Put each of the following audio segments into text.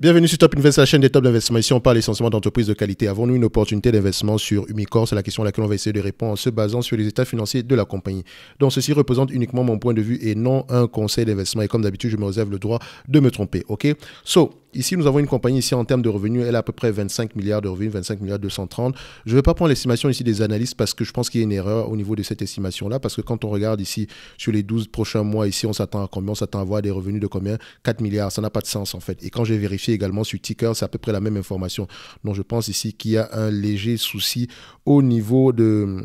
Bienvenue sur Top Invest, la chaîne des top d'investissement. Ici, on parle essentiellement d'entreprises de qualité. Avons-nous une opportunité d'investissement sur Umicore C'est la question à laquelle on va essayer de répondre en se basant sur les états financiers de la compagnie. Donc, ceci représente uniquement mon point de vue et non un conseil d'investissement. Et comme d'habitude, je me réserve le droit de me tromper. OK So, Ici, nous avons une compagnie ici en termes de revenus, elle a à peu près 25 milliards de revenus, 25 milliards 230. Je ne vais pas prendre l'estimation ici des analystes parce que je pense qu'il y a une erreur au niveau de cette estimation-là, parce que quand on regarde ici sur les 12 prochains mois, ici, on s'attend à combien On s'attend à voir des revenus de combien 4 milliards, ça n'a pas de sens en fait. Et quand j'ai vérifié également sur Ticker, c'est à peu près la même information. Donc je pense ici qu'il y a un léger souci au niveau de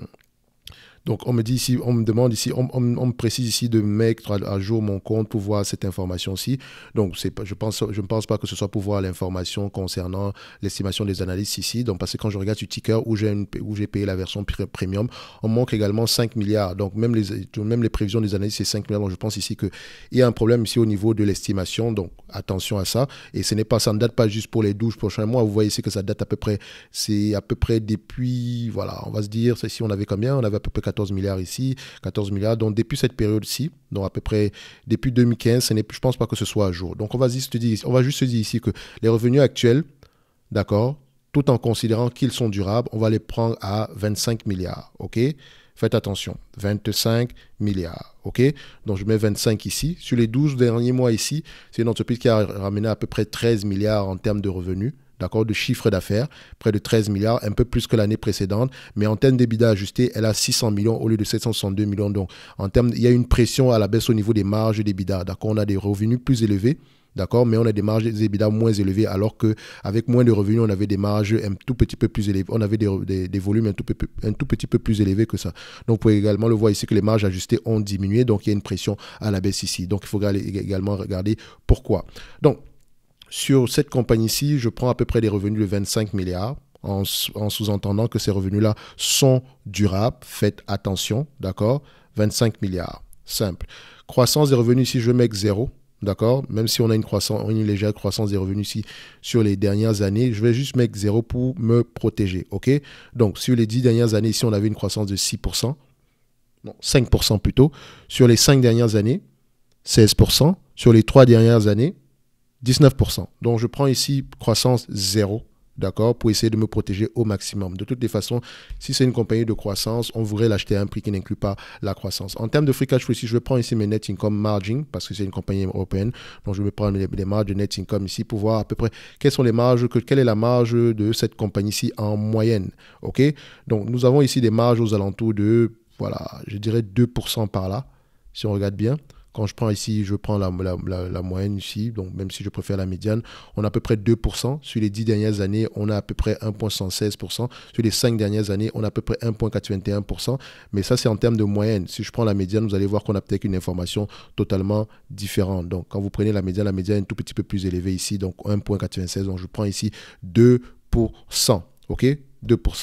donc on me dit ici, on me demande ici, on, me précise ici de mettre à, jour mon compte pour voir cette information-ci. Donc c'est, je pense, je ne pense pas que ce soit pour voir l'information concernant l'estimation des analystes ici. Donc parce que quand je regarde du Ticker où j'ai où j'ai payé la version premium, on manque également 5 milliards. Donc même les même les prévisions des analystes c'est 5 milliards. Donc je pense ici que il y a un problème ici au niveau de l'estimation. Donc attention à ça. Et ce n'est pas ça ne date pas juste pour les 12 prochains mois. Vous voyez ici que ça date à peu près, c'est à peu près depuis voilà, on va se dire, si on avait combien, on avait à peu près 14 milliards ici, 14 milliards. Donc depuis cette période-ci, donc à peu près depuis 2015, ce je ne pense pas que ce soit à jour. Donc on va, juste on va juste se dire ici que les revenus actuels, d'accord, tout en considérant qu'ils sont durables, on va les prendre à 25 milliards, ok Faites attention, 25 milliards, ok Donc je mets 25 ici. Sur les 12 derniers mois ici, c'est une entreprise qui a ramené à peu près 13 milliards en termes de revenus, d'accord, de chiffre d'affaires, près de 13 milliards, un peu plus que l'année précédente. Mais en termes d'EBITDA ajusté, elle a 600 millions au lieu de 762 millions. Donc, en termes, il y a une pression à la baisse au niveau des marges d'EBITDA, d'accord. On a des revenus plus élevés. D'accord, mais on a des marges des moins élevées, alors que avec moins de revenus, on avait des marges un tout petit peu plus élevées, on avait des, volumes un tout, un tout petit peu plus élevés que ça. Donc, vous pouvez également le voir ici que les marges ajustées ont diminué, donc il y a une pression à la baisse ici. Donc, il faut également regarder pourquoi. Donc, sur cette compagnie-ci, je prends à peu près des revenus de 25 milliards en, sous-entendant que ces revenus-là sont durables. Faites attention, d'accord 25 milliards, simple. Croissance des revenus, si je mets 0, d'accord Même si on a une, légère croissance des revenus ici sur les dernières années, je vais juste mettre zéro pour me protéger, ok Donc, sur les 10 dernières années, si on avait une croissance de 6%, non, 5% plutôt, sur les 5 dernières années, 16%, sur les 3 dernières années, 19%. Donc je prends ici croissance zéro, d'accord, pour essayer de me protéger au maximum. De toutes les façons, si c'est une compagnie de croissance, on voudrait l'acheter à un prix qui n'inclut pas la croissance. En termes de free cash flow, si je prends ici mes net income margin, parce que c'est une compagnie européenne, donc je vais prendre les, marges de net income ici pour voir à peu près quelles sont les marges, quelle est la marge de cette compagnie-ci en moyenne, ok Donc nous avons ici des marges aux alentours de, voilà, je dirais 2% par là, si on regarde bien. Quand je prends ici, je prends la, moyenne ici, donc même si je préfère la médiane, on a à peu près 2%. Sur les 10 dernières années, on a à peu près 1,116%. Sur les 5 dernières années, on a à peu près 1,81%. Mais ça, c'est en termes de moyenne. Si je prends la médiane, vous allez voir qu'on a peut-être une information totalement différente. Donc, quand vous prenez la médiane, la médiane est un tout petit peu plus élevée ici, donc 1,96. Donc, je prends ici 2%. OK 2%.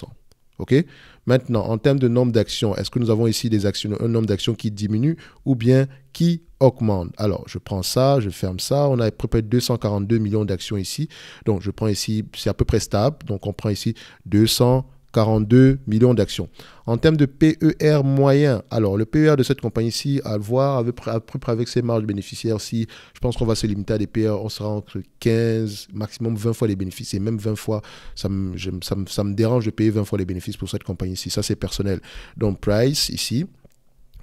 Maintenant, en termes de nombre d'actions, est-ce que nous avons ici des actions, un nombre d'actions qui diminue ou bien qui augmente Alors, je prends ça, je ferme ça. On a à peu près 242 millions d'actions ici. Donc, je prends ici, c'est à peu près stable. Donc, on prend ici 200 42 millions d'actions. En termes de PER moyen, alors le PER de cette compagnie-ci, à le voir, à peu près avec ses marges bénéficiaires, si je pense qu'on va se limiter à des PER, on sera entre 15, maximum 20 fois les bénéfices, et même 20 fois, ça me, ça me dérange de payer 20 fois les bénéfices pour cette compagnie-ci. Ça, c'est personnel. Donc, price, ici,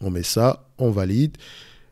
on met ça, on valide.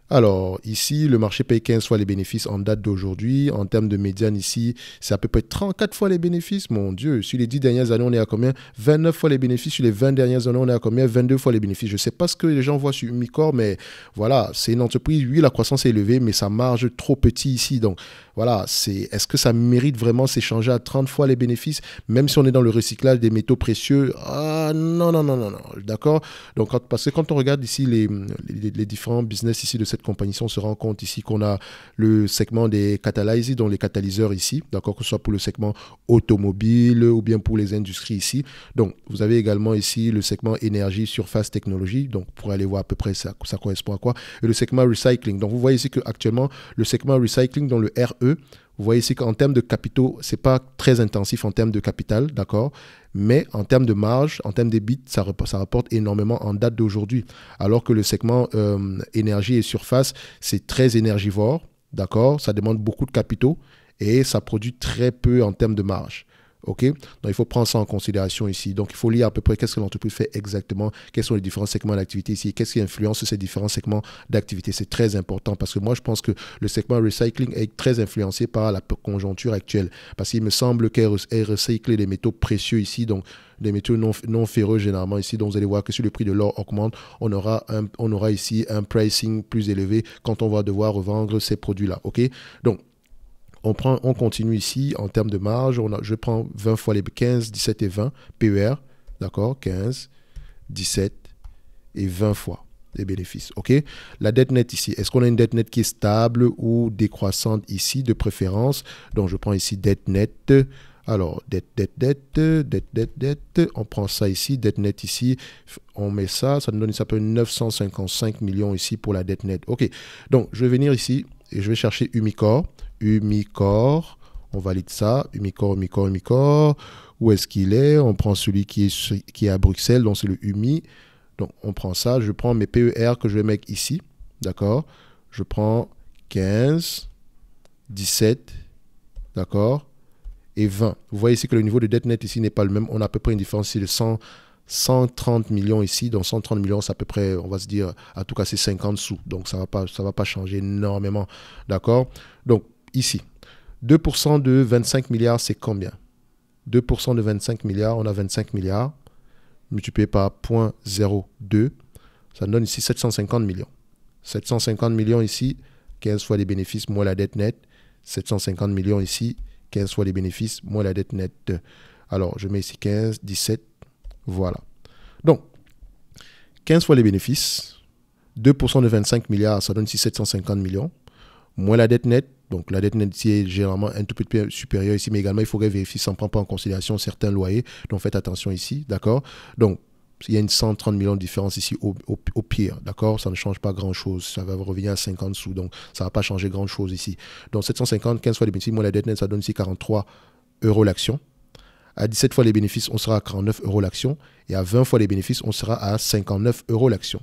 Alors, ici, le marché paye 15 fois les bénéfices en date d'aujourd'hui. En termes de médiane, ici, c'est à peu près 34 fois les bénéfices. Mon Dieu, sur les 10 dernières années, on est à combien 29 fois les bénéfices. Sur les 20 dernières années, on est à combien 22 fois les bénéfices. Je ne sais pas ce que les gens voient sur Micor, mais voilà, c'est une entreprise. Oui, la croissance est élevée, mais sa marge trop petite ici. Donc, voilà, c'est est-ce que ça mérite vraiment s'échanger à 30 fois les bénéfices, même si on est dans le recyclage des métaux précieux Ah, non, non, non, non, non. D'accord Donc, parce que quand on regarde ici les, les différents business ici de cette compagnie, on se rend compte ici qu'on a le segment des catalyses, dont les catalyseurs ici, d'accord, que ce soit pour le segment automobile ou bien pour les industries ici. Donc, vous avez également ici le segment énergie, surface, technologie, donc pour aller voir à peu près ça, ça correspond à quoi, et le segment recycling. Donc, vous voyez ici qu'actuellement, le segment recycling dans le RE, vous voyez ici qu'en termes de capitaux, c'est pas très intensif en termes de capital, d'accord mais en termes de marge, en termes d'ébit, ça, ça rapporte énormément en date d'aujourd'hui. Alors que le segment euh, énergie et surface, c'est très énergivore, d'accord Ça demande beaucoup de capitaux et ça produit très peu en termes de marge. OK Donc, il faut prendre ça en considération ici. Donc, il faut lire à peu près qu'est-ce que l'entreprise fait exactement, quels sont les différents segments d'activité ici, qu'est-ce qui influence ces différents segments d'activité. C'est très important parce que moi, je pense que le segment recycling est très influencé par la conjoncture actuelle parce qu'il me semble qu'elle recycle des métaux précieux ici, donc des métaux non, ferreux généralement ici. Donc, vous allez voir que si le prix de l'or augmente, on aura, on aura ici un pricing plus élevé quand on va devoir revendre ces produits-là. OK Donc, on, prend, on continue ici en termes de marge. On je prends 20 fois les 15, 17 et 20 PER. D'accord 15, 17 et 20 fois les bénéfices. OK La dette nette ici. Est-ce qu'on a une dette nette qui est stable ou décroissante ici de préférence Donc, je prends ici dette nette. Alors, dette, dette, dette, dette, dette, dette. On prend ça ici, dette nette ici. On met ça. Ça nous donne, ça peut 955 millions ici pour la dette nette. OK. Donc, je vais venir ici et je vais chercher Umicore. Umicore. On valide ça, Umicore, Umicore, Umicore. Où est-ce qu'il est On prend celui qui est, qui est à Bruxelles, donc c'est le UMI. Donc on prend ça, je prends mes PER que je vais mettre ici, d'accord Je prends 15, 17, d'accord Et 20. Vous voyez ici que le niveau de dette nette ici n'est pas le même. On a à peu près une différence de 130 millions ici. Donc 130 millions, c'est à peu près, on va se dire, à tout cas c'est 50 sous. Donc ça ne va, pas, va pas changer énormément, d'accord Donc ici. 2% de 25 milliards, c'est combien 2% de 25 milliards, on a 25 milliards, multiplié par 0.02, ça donne ici 750 millions. 750 millions ici, 15 fois les bénéfices moins la dette nette. 750 millions ici, 15 fois les bénéfices moins la dette nette. Alors, je mets ici 15, 17, voilà. Donc, 15 fois les bénéfices, 2% de 25 milliards, ça donne ici 750 millions, moins la dette nette, donc la dette nette est généralement un tout petit peu supérieure ici, mais également il faudrait vérifier si ne prend pas en considération certains loyers. Donc faites attention ici, d'accord Donc il y a une 130 millions de différence ici au, pire, d'accord Ça ne change pas grand-chose. Ça va revenir à 50 sous, donc ça ne va pas changer grand-chose ici. Donc 750, 15 fois les bénéfices, moi la dette nette, ça donne ici 43 euros l'action, à 17 fois les bénéfices, on sera à 49 euros l'action. Et à 20 fois les bénéfices, on sera à 59 euros l'action.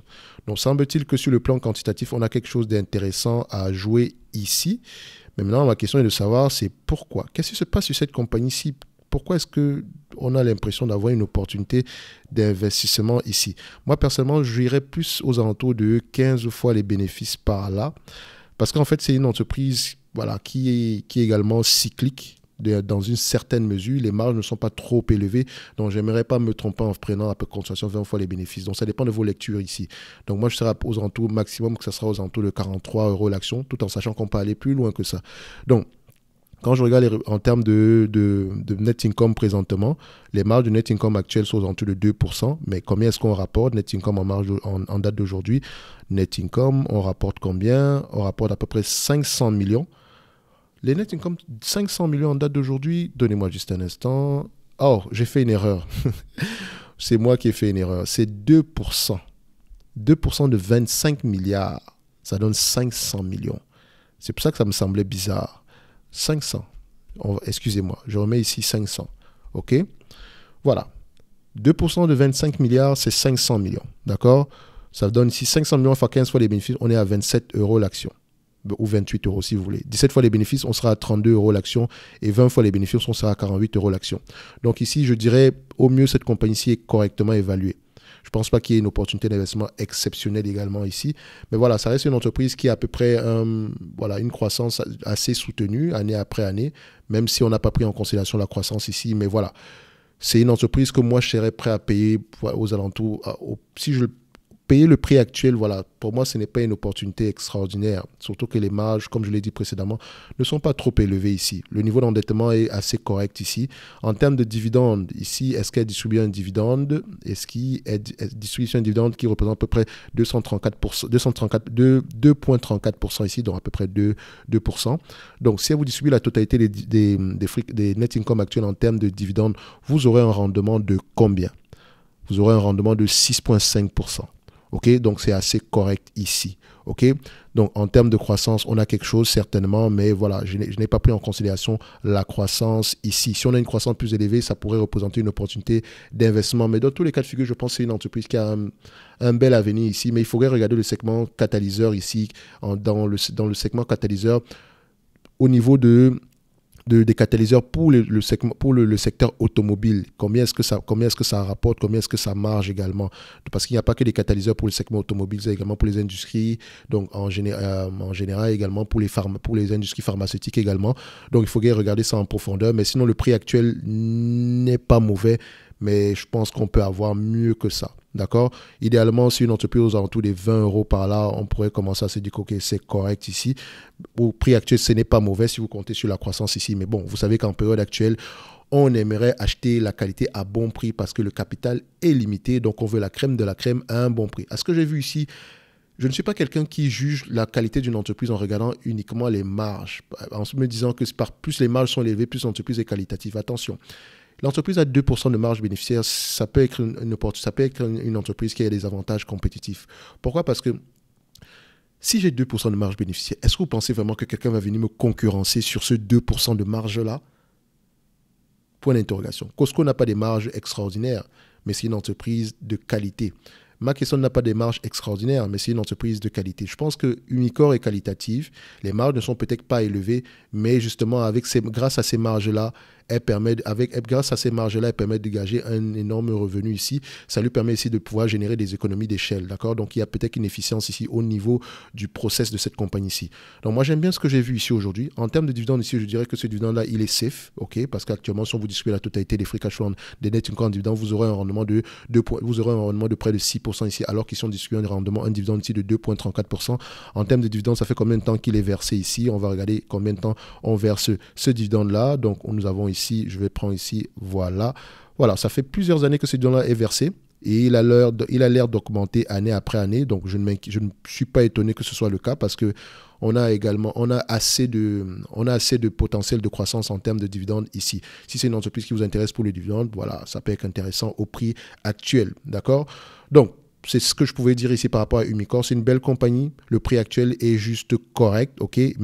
Donc semble-t-il que sur le plan quantitatif, on a quelque chose d'intéressant à jouer ici. Mais maintenant, ma question est de savoir, c'est pourquoi Qu'est-ce qui se passe sur cette compagnie-ci pourquoi est-ce qu'on a l'impression d'avoir une opportunité d'investissement ici Moi personnellement, j'irais plus aux alentours de 15 fois les bénéfices par là, parce qu'en fait, c'est une entreprise voilà qui est également cyclique dans une certaine mesure, les marges ne sont pas trop élevées. Donc, j'aimerais pas me tromper en prenant à peu près 20 fois les bénéfices. Donc, ça dépend de vos lectures ici. Donc, moi, je serai aux entours maximum que ça sera aux entours de 43 euros l'action, tout en sachant qu'on peut aller plus loin que ça. Donc, quand je regarde en termes de, de, net income présentement, les marges du net income actuelles sont aux alentours de 2%, mais combien est-ce qu'on rapporte net income en, marge en date d'aujourd'hui Net income, on rapporte combien On rapporte à peu près 500 millions. Les net income, 500 millions en date d'aujourd'hui. Donnez-moi juste un instant. Oh, j'ai fait une erreur. c'est moi qui ai fait une erreur. C'est 2%. 2% de 25 milliards. Ça donne 500 millions. C'est pour ça que ça me semblait bizarre. 500. Excusez-moi, je remets ici 500. OK Voilà. 2% de 25 milliards, c'est 500 millions. D'accord Ça donne ici 500 millions fois 15 fois les bénéfices. On est à 27 euros l'action ou 28 euros si vous voulez. 17 fois les bénéfices, on sera à 32 euros l'action et 20 fois les bénéfices, on sera à 48 euros l'action. Donc ici, je dirais au mieux cette compagnie-ci est correctement évaluée. Je ne pense pas qu'il y ait une opportunité d'investissement exceptionnelle également ici. Mais voilà, ça reste une entreprise qui a à peu près euh, voilà, une croissance assez soutenue année après année, même si on n'a pas pris en considération la croissance ici. Mais voilà, c'est une entreprise que moi, je serais prêt à payer aux alentours, si je le payer le prix actuel, voilà, pour moi, ce n'est pas une opportunité extraordinaire. Surtout que les marges, comme je l'ai dit précédemment, ne sont pas trop élevées ici. Le niveau d'endettement est assez correct ici. En termes de dividendes, ici, est-ce qu'elle distribue un dividende Est-ce qu'il distribue un dividende qui représente à peu près 234%, 234, ici, donc à peu près 2, Donc, si elle vous distribue la totalité des, des, des, net income actuels en termes de dividendes, vous aurez un rendement de combien Vous aurez un rendement de 6,5%. Donc, c'est assez correct ici. OK Donc, en termes de croissance, on a quelque chose certainement, mais voilà, je n'ai pas pris en considération la croissance ici. Si on a une croissance plus élevée, ça pourrait représenter une opportunité d'investissement. Mais dans tous les cas de figure, je pense que c'est une entreprise qui a un, bel avenir ici. Mais il faudrait regarder le segment catalyseur ici. dans, le, dans le segment catalyseur, au niveau de de, des catalyseurs pour le, le, secteur automobile Combien est-ce que, ça, combien est que ça rapporte Combien est-ce que ça marge également Parce qu'il n'y a pas que des catalyseurs pour le segment automobile, c'est également pour les industries, donc en, général euh, en général également pour les, pour les industries pharmaceutiques également. Donc il faut regarder ça en profondeur. Mais sinon, le prix actuel n'est pas mauvais, mais je pense qu'on peut avoir mieux que ça. D'accord Idéalement, si une entreprise aux alentours des 20 euros par là, on pourrait commencer à se dire que c'est correct ici. Au prix actuel, ce n'est pas mauvais si vous comptez sur la croissance ici. Mais bon, vous savez qu'en période actuelle, on aimerait acheter la qualité à bon prix parce que le capital est limité. Donc, on veut la crème de la crème à un bon prix. À ce que j'ai vu ici, je ne suis pas quelqu'un qui juge la qualité d'une entreprise en regardant uniquement les marges, en me disant que par plus les marges sont élevées, plus l'entreprise est qualitative. Attention, L'entreprise a 2% de marge bénéficiaire, ça peut être une, ça peut être une entreprise qui a des avantages compétitifs. Pourquoi Parce que si j'ai 2% de marge bénéficiaire, est-ce que vous pensez vraiment que quelqu'un va venir me concurrencer sur ce 2% de marge-là Point d'interrogation. Costco n'a pas des marges extraordinaires, mais c'est une entreprise de qualité. Mackesson n'a pas des marges extraordinaires, mais c'est une entreprise de qualité. Je pense que Unicor est qualitative. Les marges ne sont peut-être pas élevées, mais justement, avec ces, grâce à ces marges-là, elle permet, avec, grâce à ces marges-là, elle permet de gager un énorme revenu ici. Ça lui permet aussi de pouvoir générer des économies d'échelle, d'accord Donc, il y a peut-être une efficience ici au niveau du process de cette compagnie ici. Donc, moi, j'aime bien ce que j'ai vu ici aujourd'hui. En termes de dividendes ici, je dirais que ce dividende-là, il est safe, ok Parce qu'actuellement, si on vous distribue la totalité des free cash des net income dividendes, vous aurez un rendement de, vous aurez un rendement de près de 6% ici, alors qu'ils sont distribués un rendement, un dividende ici de 2,34%. En termes de dividende, ça fait combien de temps qu'il est versé ici On va regarder combien de temps on verse ce dividende-là. Donc, nous avons ici, je vais prendre ici, voilà. Voilà, ça fait plusieurs années que ce dividende-là est versé et il a l'air il a l'air d'augmenter année après année donc je ne je ne suis pas étonné que ce soit le cas parce que on a également on a assez de on a assez de potentiel de croissance en termes de dividendes ici si c'est une entreprise qui vous intéresse pour les dividendes voilà ça peut être intéressant au prix actuel d'accord donc c'est ce que je pouvais dire ici par rapport à Umicore. C'est une belle compagnie. Le prix actuel est juste correct, ok Et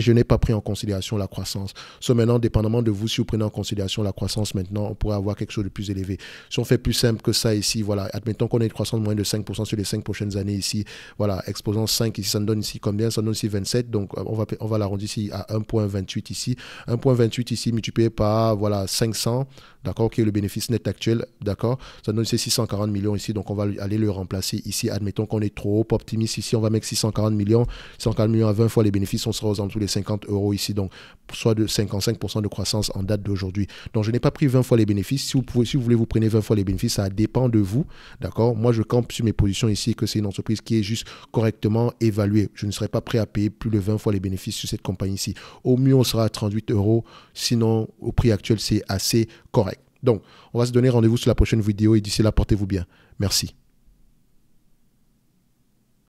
je n'ai pas pris en considération la croissance. So maintenant, dépendamment de vous, si vous prenez en considération la croissance maintenant, on pourrait avoir quelque chose de plus élevé. Si on fait plus simple que ça ici, voilà, admettons qu'on ait une croissance de moins de 5% sur les 5 prochaines années ici, voilà, exposant 5 ici, ça nous donne ici combien Ça nous donne ici 27. Donc, euh, on va, on va l'arrondir ici à 1,28 ici. 1,28 ici multiplié par, voilà, 500, d'accord, qui est le bénéfice net actuel, d'accord Ça donne ici 640 millions ici, donc on va aller le remplir Placé ici. Admettons qu'on est trop optimiste ici, on va mettre 640 millions. 640 millions à 20 fois les bénéfices, on sera aux alentours des 50 euros ici, donc soit de 55% de croissance en date d'aujourd'hui. Donc je n'ai pas pris 20 fois les bénéfices. Si vous, pouvez, si vous voulez, vous prenez 20 fois les bénéfices, ça dépend de vous. D'accord Moi, je campe sur mes positions ici que c'est une entreprise qui est juste correctement évaluée. Je ne serai pas prêt à payer plus de 20 fois les bénéfices sur cette compagnie ici. Au mieux, on sera à 38 euros. Sinon, au prix actuel, c'est assez correct. Donc, on va se donner rendez-vous sur la prochaine vidéo et d'ici là, portez-vous bien. Merci.